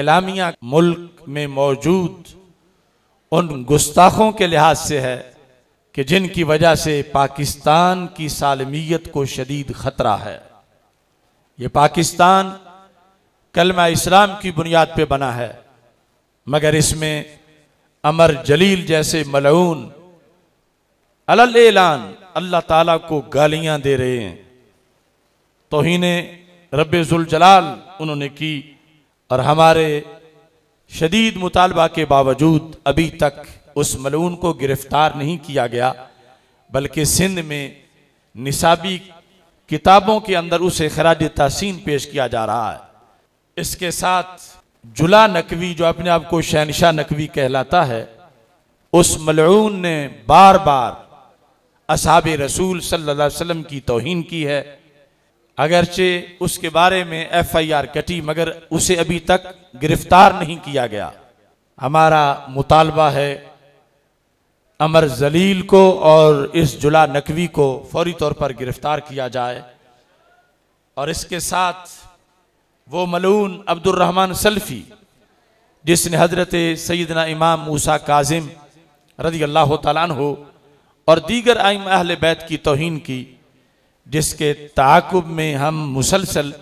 एलामिया मुल्क में मौजूद उन गुस्ताखों के लिहाज से है कि जिनकी वजह से पाकिस्तान की सालमियत को शदीद खतरा है ये पाकिस्तान कलमा इस्लाम की बुनियाद पर बना है मगर इसमें अमर जलील जैसे मलऊन अल एलान अल्लाह ताला को गालियां दे रहे हैं तोहिने रब जुलजलाल उन्होंने की और हमारे शदीद मुतालबा के बावजूद अभी तक उस मलून को गिरफ्तार नहीं किया गया बल्कि सिंध में निसाबी किताबों के अंदर उसे खराज तहसीन पेश किया जा रहा है इसके साथ जुला नकवी जो अपने आप को शहनशाह नकवी कहलाता है उस मलून ने बार बार असाब रसूल सल्लल्लाहु अलैहि वसल्लम की तोहन की है अगरचे उसके बारे में एफ आई आर कटी मगर उसे अभी तक गिरफ्तार नहीं किया गया हमारा मुतालबा है अमर जलील को और इस जुला नकवी को फौरी तौर पर गिरफ्तार किया जाए और इसके साथ वो मलून अब्दुलरहमान सल्फ़ी जिसने हजरत सैदना इमाम मूसा काजिम रदी अल्लाह तला और दीगर आइम अहल बैत की तोहन की जिसके ताकुब में हम मुसलसल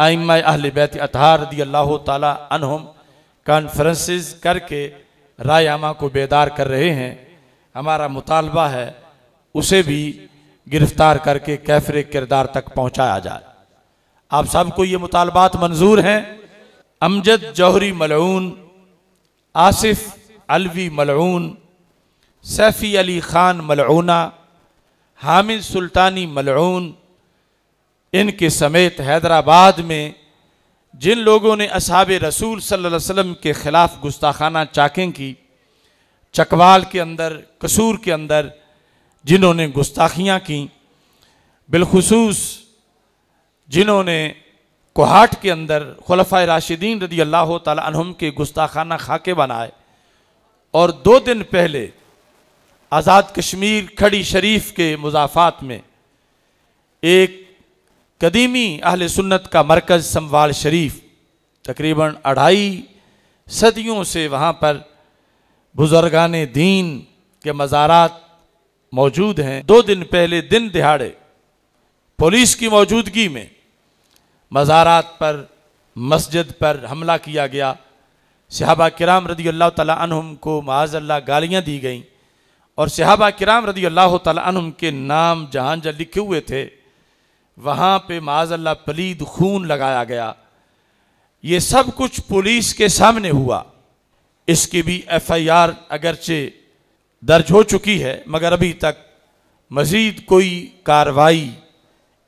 आइम अहल बैत अतहार रदी अल्लाह तहम कॉन्फ्रेंसेस करके राय आमा को बेदार कर रहे हैं हमारा मुतालबा है उसे भी गिरफ्तार करके कैफर किरदार तक पहुँचाया जाए आप सबको ये मुतालबात मंजूर हैं अमजद जौहरी मलून आसिफ अलवी मलून सैफ़ी अली ख़ान मलूना हामिद सुल्तानी मलून इनके समेत हैदराबाद में जिन लोगों ने असाब रसूल सल्लल्लाहु अलैहि वसल्लम के ख़िलाफ़ गुस्ताखाना चाकें की चकवाल के अंदर कसूर के अंदर जिन्होंने गुस्ताखियाँ की बिलखसूस जिन्होंने कोहाट के अंदर खलफा राशिदीन रदी अल्लाह तहम के गुस्ताखाना खाके बनाए और दो दिन पहले आज़ाद कश्मीर खड़ी शरीफ के मुजाफात में एक कदीमी अहल सुन्नत का मरकज़ संवाल शरीफ तकरीबन अढ़ाई सदियों से वहाँ पर बुजुर्गान दीन के मज़ारात मौजूद हैं दो दिन पहले दिन दिहाड़े पुलिस की मौजूदगी में मज़ारात पर मस्जिद पर हमला किया गया सहाबा कराम रदी अल्लाह तुम को माज अल्लाह गालियाँ दी गईं और सिहाबा किराम रदी अल्लाह तुम के नाम जहाँ जहाँ लिखे हुए थे वहाँ पे माजल्ला पलीद खून लगाया गया ये सब कुछ पुलिस के सामने हुआ इसकी भी एफआईआर अगरचे दर्ज हो चुकी है मगर अभी तक मज़ीद कोई कार्रवाई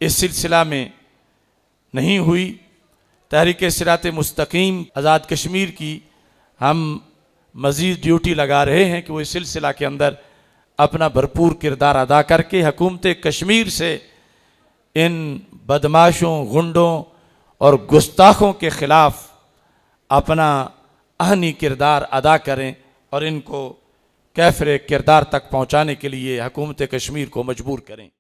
इस सिलसिला में नहीं हुई तहरीक सिरात मुस्तकीम आज़ाद कश्मीर की हम मज़ीद ड्यूटी लगा रहे हैं कि वो इस सिलसिला के अंदर अपना भरपूर किरदार अदा करके हकूमत कश्मीर से इन बदमाशों गुंडों और गुस्ताखों के ख़िलाफ़ अपना अहनी किरदार अदा करें और इनको कैफरे किरदार तक पहुँचाने के लिए हकूमत कश्मीर को मजबूर करें